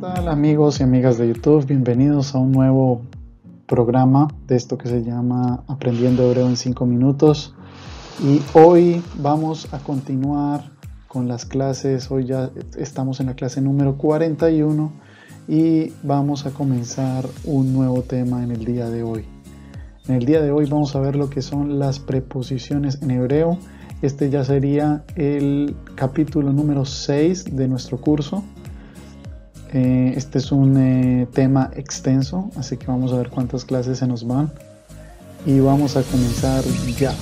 tal amigos y amigas de YouTube? Bienvenidos a un nuevo programa de esto que se llama Aprendiendo Hebreo en 5 minutos. Y hoy vamos a continuar con las clases. Hoy ya estamos en la clase número 41 y vamos a comenzar un nuevo tema en el día de hoy. En el día de hoy vamos a ver lo que son las preposiciones en hebreo. Este ya sería el capítulo número 6 de nuestro curso eh, este es un eh, tema extenso, así que vamos a ver cuántas clases se nos van. Y vamos a comenzar ya.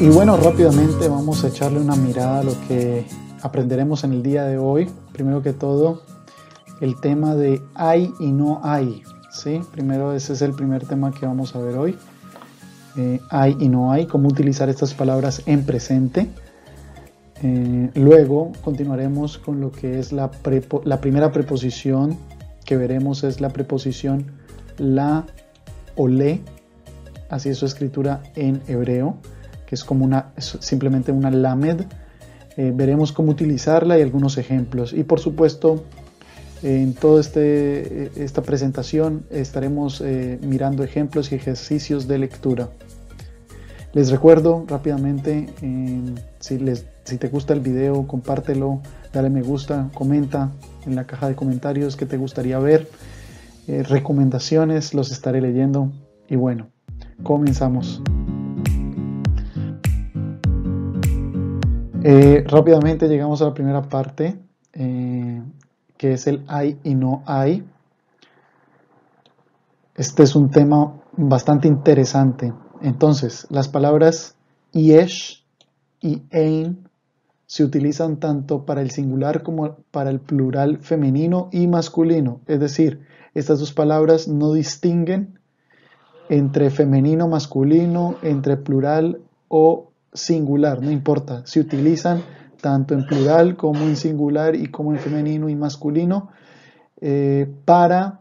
Y bueno, rápidamente vamos a echarle una mirada a lo que aprenderemos en el día de hoy. Primero que todo, el tema de hay y no hay. ¿sí? Primero ese es el primer tema que vamos a ver hoy. Eh, hay y no hay, cómo utilizar estas palabras en presente. Eh, luego continuaremos con lo que es la, la primera preposición que veremos es la preposición la o le, así es su escritura en hebreo que es como una, simplemente una lamed. Eh, veremos cómo utilizarla y algunos ejemplos. Y por supuesto, en toda este, eh, esta presentación estaremos eh, mirando ejemplos y ejercicios de lectura. Les recuerdo rápidamente, si, les, si te gusta el video, compártelo, dale me gusta, comenta en la caja de comentarios qué te gustaría ver. recomendaciones los estaré leyendo. Y bueno, comenzamos. Eh, rápidamente llegamos a la primera parte, eh, que es el hay y no hay. Este es un tema bastante interesante. Entonces, las palabras yesh y ein se utilizan tanto para el singular como para el plural femenino y masculino. Es decir, estas dos palabras no distinguen entre femenino, masculino, entre plural o singular, no importa. Se utilizan tanto en plural como en singular y como en femenino y masculino eh, para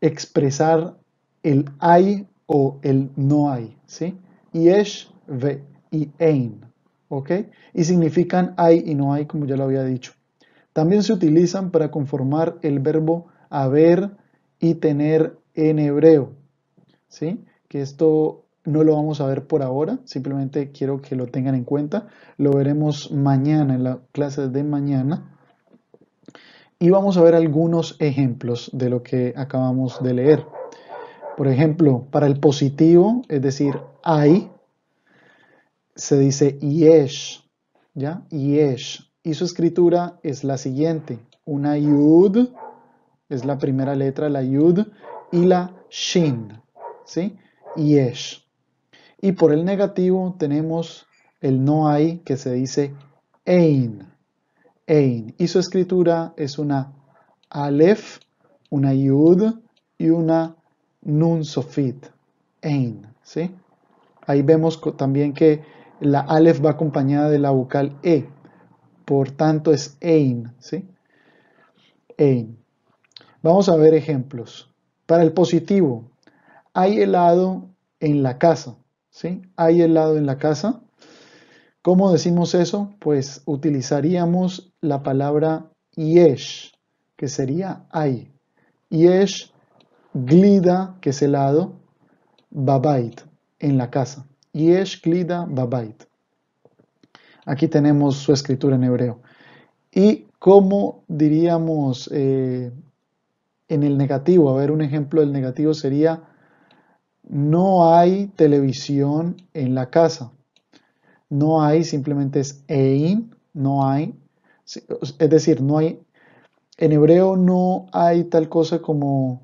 expresar el hay o el no hay. ¿sí? es ve y ein. ¿ok? Y significan hay y no hay, como ya lo había dicho. También se utilizan para conformar el verbo haber y tener en hebreo. ¿sí? Que esto no lo vamos a ver por ahora, simplemente quiero que lo tengan en cuenta. Lo veremos mañana en la clase de mañana. Y vamos a ver algunos ejemplos de lo que acabamos de leer. Por ejemplo, para el positivo, es decir, hay, se dice yesh, ¿ya? Y su escritura es la siguiente. Una yud, es la primera letra, la yud, y la shin, ¿sí? Yesh. Y por el negativo tenemos el no hay que se dice ein. Ein. Y su escritura es una alef, una yud y una nun sofit. Ein. Ahí vemos también que la alef va acompañada de la vocal e. Por tanto es ein. ¿sí? Ein. Vamos a ver ejemplos. Para el positivo, hay helado en la casa. ¿sí? Hay helado en la casa. ¿Cómo decimos eso? Pues utilizaríamos la palabra yesh, que sería hay. Yesh glida, que es helado, babait, en la casa. Yesh glida babait. Aquí tenemos su escritura en hebreo. Y cómo diríamos eh, en el negativo, a ver, un ejemplo del negativo sería no hay televisión en la casa. No hay, simplemente es ein, no hay. Es decir, no hay. En hebreo no hay tal cosa como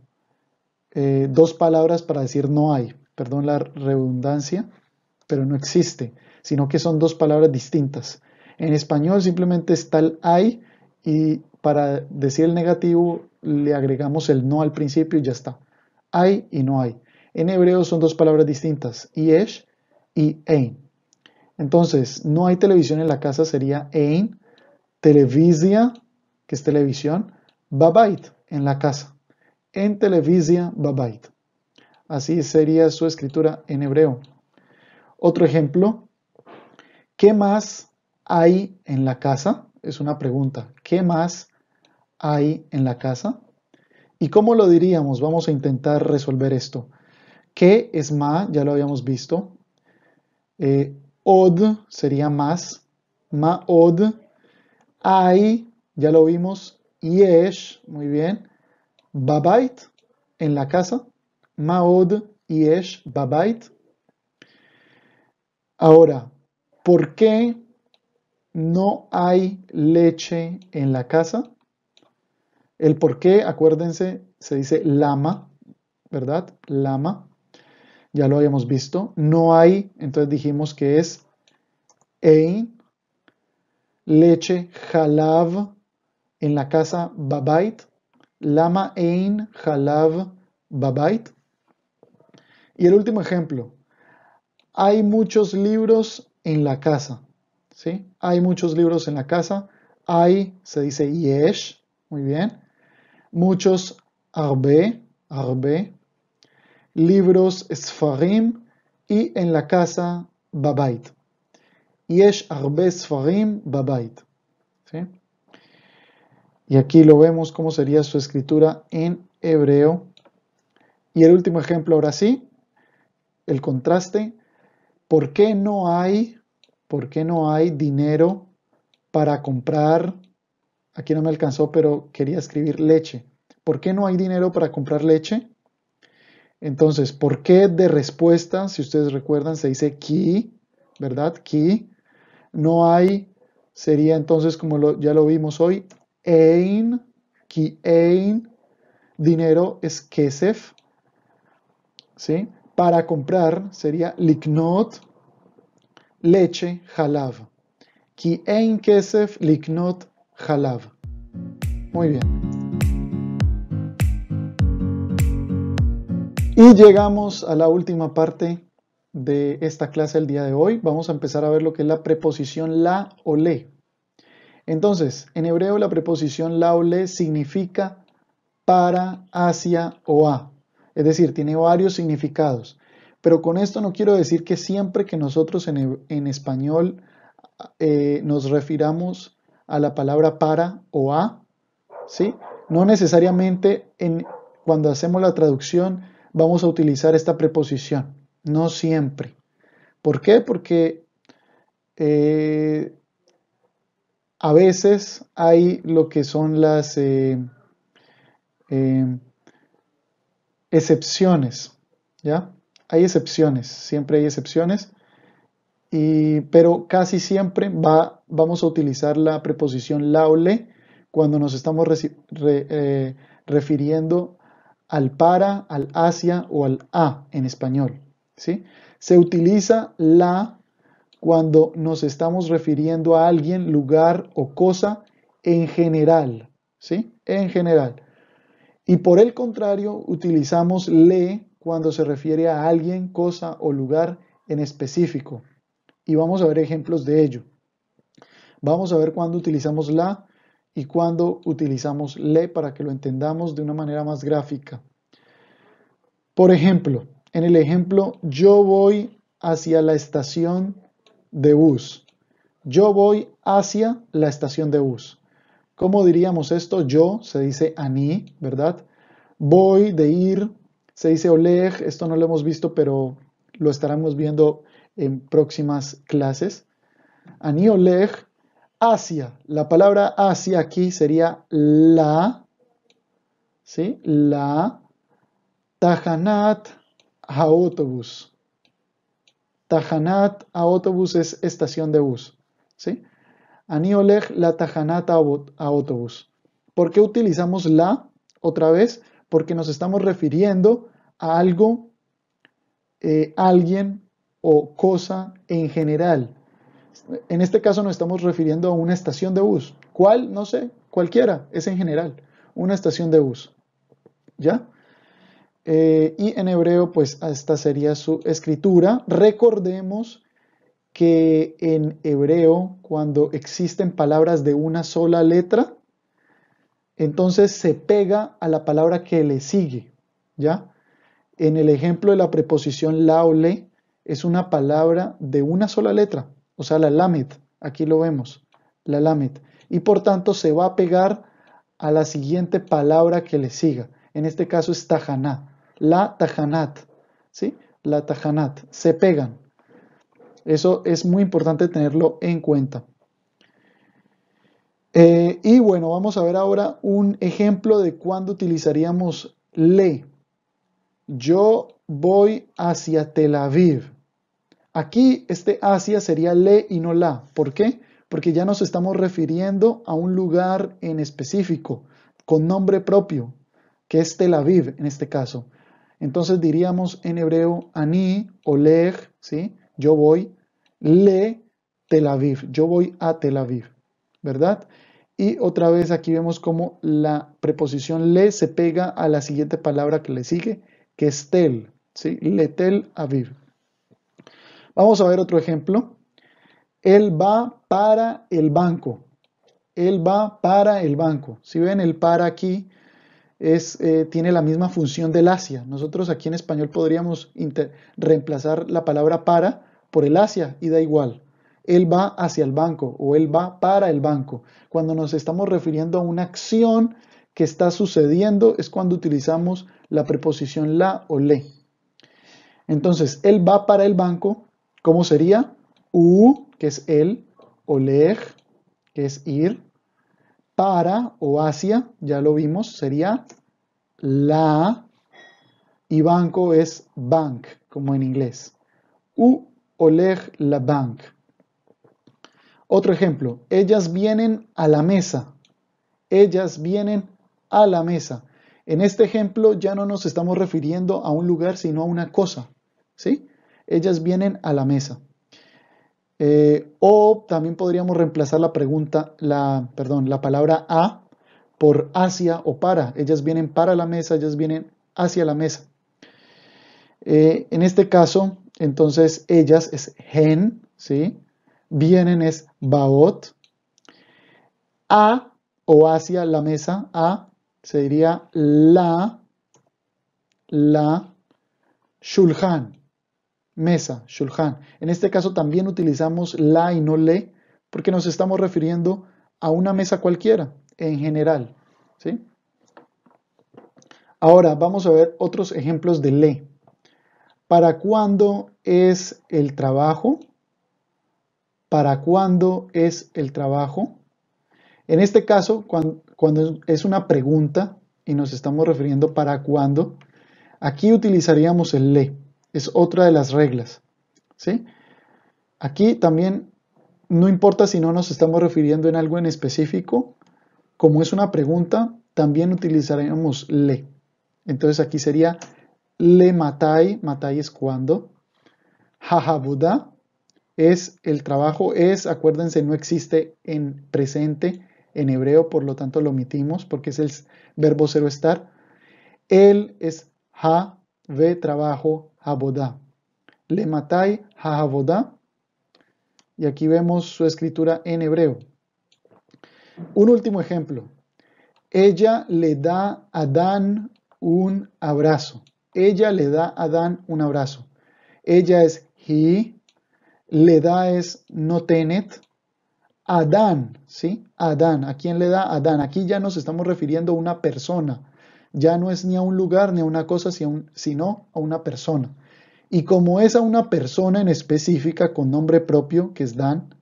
eh, dos palabras para decir no hay. Perdón la redundancia, pero no existe, sino que son dos palabras distintas. En español simplemente es tal hay y para decir el negativo le agregamos el no al principio y ya está. Hay y no hay. En hebreo son dos palabras distintas, yesh y ein. Entonces, no hay televisión en la casa sería ein, televisia, que es televisión, babait, en la casa. En televisia, babait. Así sería su escritura en hebreo. Otro ejemplo, ¿qué más hay en la casa? Es una pregunta. ¿Qué más hay en la casa? ¿Y cómo lo diríamos? Vamos a intentar resolver esto. Que es ma, ya lo habíamos visto. Eh, od sería más. Ma od. Hay, ya lo vimos. Yesh, muy bien. Babait, en la casa. Ma od yesh, babait. Ahora, ¿por qué no hay leche en la casa? El por qué, acuérdense, se dice lama, ¿verdad? Lama ya lo habíamos visto. No hay, entonces dijimos que es ein, leche, halav, en la casa babait, lama ein, halav, babait. Y el último ejemplo, hay muchos libros en la casa, ¿sí? Hay muchos libros en la casa, hay, se dice yesh, muy bien, muchos arbe, arbe, libros Sfarim y en la casa Babait. Yesh Arbe Sfarim Babait. Y aquí lo vemos cómo sería su escritura en hebreo. Y el último ejemplo, ahora sí, el contraste. ¿Por qué no hay, por qué no hay dinero para comprar? Aquí no me alcanzó, pero quería escribir leche. ¿Por qué no hay dinero para comprar leche? Entonces, ¿por qué de respuesta? Si ustedes recuerdan, se dice ki, ¿verdad? Ki. No hay, sería entonces, como ya lo vimos hoy, ein, ki ein. Dinero es kesef. ¿Sí? Para comprar sería liknot, leche, halav. Ki ein kesef, liknot, halav. Muy bien. Y llegamos a la última parte de esta clase el día de hoy. Vamos a empezar a ver lo que es la preposición la o le. Entonces, en hebreo la preposición la o le significa para, hacia o a. Es decir, tiene varios significados. Pero con esto no quiero decir que siempre que nosotros en, español eh, nos refiramos a la palabra para o a, ¿sí? no necesariamente en, cuando hacemos la traducción vamos a utilizar esta preposición. No siempre. ¿Por qué? Porque eh, a veces hay lo que son las eh, eh, excepciones. ¿Ya? Hay excepciones, siempre hay excepciones. pero casi siempre va, vamos a utilizar la preposición laule cuando nos estamos refiriendo al para, al asia o al a en español. ¿sí? Se utiliza la cuando nos estamos refiriendo a alguien, lugar o cosa en general. ¿sí? En general. Y por el contrario, utilizamos le cuando se refiere a alguien, cosa o lugar en específico. Y vamos a ver ejemplos de ello. Vamos a ver cuando utilizamos la y cuando utilizamos le para que lo entendamos de una manera más gráfica. Por ejemplo, en el ejemplo yo voy hacia la estación de bus. Yo voy hacia la estación de bus. ¿Cómo diríamos esto? Yo se dice ani, ¿verdad? Voy de ir, se dice Oleg, esto no lo hemos visto, pero lo estaremos viendo en próximas clases. Aní Oleg Asia. La palabra Asia aquí sería la, ¿sí? La Tajanat a autobús. Tajanat a autobús es estación de bus, ¿sí? la Tajanat a autobús. ¿Por qué utilizamos la otra vez? Porque nos estamos refiriendo a algo, eh, alguien o cosa en general en este caso nos estamos refiriendo a una estación de bus. ¿Cuál? No sé, cualquiera, es en general, una estación de bus. ¿Ya? Eh, y en hebreo, pues esta sería su escritura. Recordemos que en hebreo, cuando existen palabras de una sola letra, entonces se pega a la palabra que le sigue. ¿Ya? En el ejemplo de la preposición laule, es una palabra de una sola letra o sea, la Lamed, aquí lo vemos, la Lamed. Y por tanto se va a pegar a la siguiente palabra que le siga. En este caso es Tajaná, la Tajanat, ¿sí? La Tajanat, se pegan. Eso es muy importante tenerlo en cuenta. Eh, y bueno, vamos a ver ahora un ejemplo de cuándo utilizaríamos le. Yo voy hacia Tel Aviv. Aquí este Asia sería le y no la. ¿Por qué? Porque ya nos estamos refiriendo a un lugar en específico, con nombre propio, que es Tel Aviv en este caso. Entonces diríamos en hebreo ani o lej, ¿sí? Yo voy le Tel Aviv, yo voy a Tel Aviv, ¿verdad? Y otra vez aquí vemos cómo la preposición le se pega a la siguiente palabra que le sigue, que es tel, ¿sí? Le Tel Aviv. Vamos a ver otro ejemplo. Él va para el banco. Él va para el banco. Si ven el para aquí, es, eh, tiene la misma función del hacia. Nosotros aquí en español podríamos reemplazar la palabra para por el hacia y da igual. Él va hacia el banco o él va para el banco. Cuando nos estamos refiriendo a una acción que está sucediendo es cuando utilizamos la preposición la o le. Entonces, él va para el banco ¿Cómo sería? U, que es el, oleg, que es ir, para o hacia, ya lo vimos, sería la, y banco es bank, como en inglés. U, oleg, la bank. Otro ejemplo, ellas vienen a la mesa. Ellas vienen a la mesa. En este ejemplo ya no nos estamos refiriendo a un lugar, sino a una cosa. ¿Sí? ellas vienen a la mesa. Eh, o también podríamos reemplazar la pregunta, la, perdón, la palabra a por hacia o para. Ellas vienen para la mesa, ellas vienen hacia la mesa. Eh, en este caso, entonces, ellas es gen, ¿sí? Vienen es baot. A o hacia la mesa, a se diría la, la, shulhan mesa, shulhan. En este caso también utilizamos la y no le, porque nos estamos refiriendo a una mesa cualquiera, en general. ¿sí? Ahora vamos a ver otros ejemplos de le. ¿Para cuándo es el trabajo? ¿Para cuándo es el trabajo? En este caso, cuando, cuando es una pregunta y nos estamos refiriendo para cuándo, aquí utilizaríamos el le es otra de las reglas. ¿sí? Aquí también no importa si no nos estamos refiriendo en algo en específico, como es una pregunta, también utilizaremos le. Entonces aquí sería le matai, matai es cuando. buda es el trabajo, es, acuérdense, no existe en presente en hebreo, por lo tanto lo omitimos porque es el verbo cero estar. Él es ha, ve trabajo, le matai Y aquí vemos su escritura en hebreo. Un último ejemplo. Ella le da a Adán un abrazo. Ella le da a Adán un abrazo. Ella es he, le da es no tenet. Adán, ¿sí? Adán. ¿A quién le da Adán? Aquí ya nos estamos refiriendo a una persona ya no es ni a un lugar ni a una cosa, sino a una persona. Y como es a una persona en específica con nombre propio, que es Dan,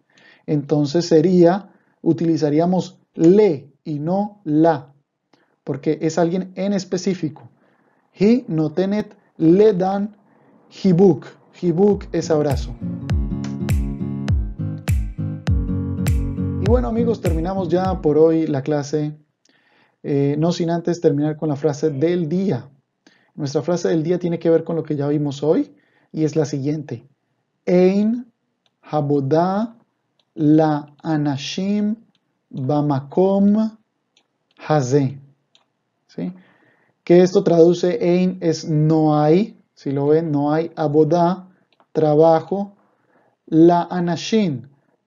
entonces sería, utilizaríamos le y no la, porque es alguien en específico. He no tenet le dan book. hibuk. book es abrazo. Y bueno amigos, terminamos ya por hoy la clase eh, no sin antes terminar con la frase del día. Nuestra frase del día tiene que ver con lo que ya vimos hoy y es la siguiente. Ein haboda la anashim bamakom hazé. ¿Sí? Que esto traduce ein es no hay, si lo ven, no hay abodá, trabajo, la anashim,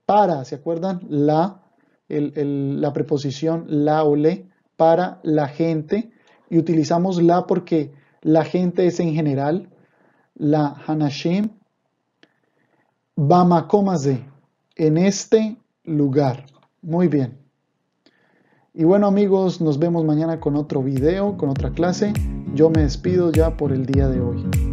para, ¿se acuerdan? La, la preposición la o le, para la gente y utilizamos la porque la gente es en general, la Hanashim, Bamakomaze, en este lugar. Muy bien. Y bueno amigos, nos vemos mañana con otro video, con otra clase. Yo me despido ya por el día de hoy.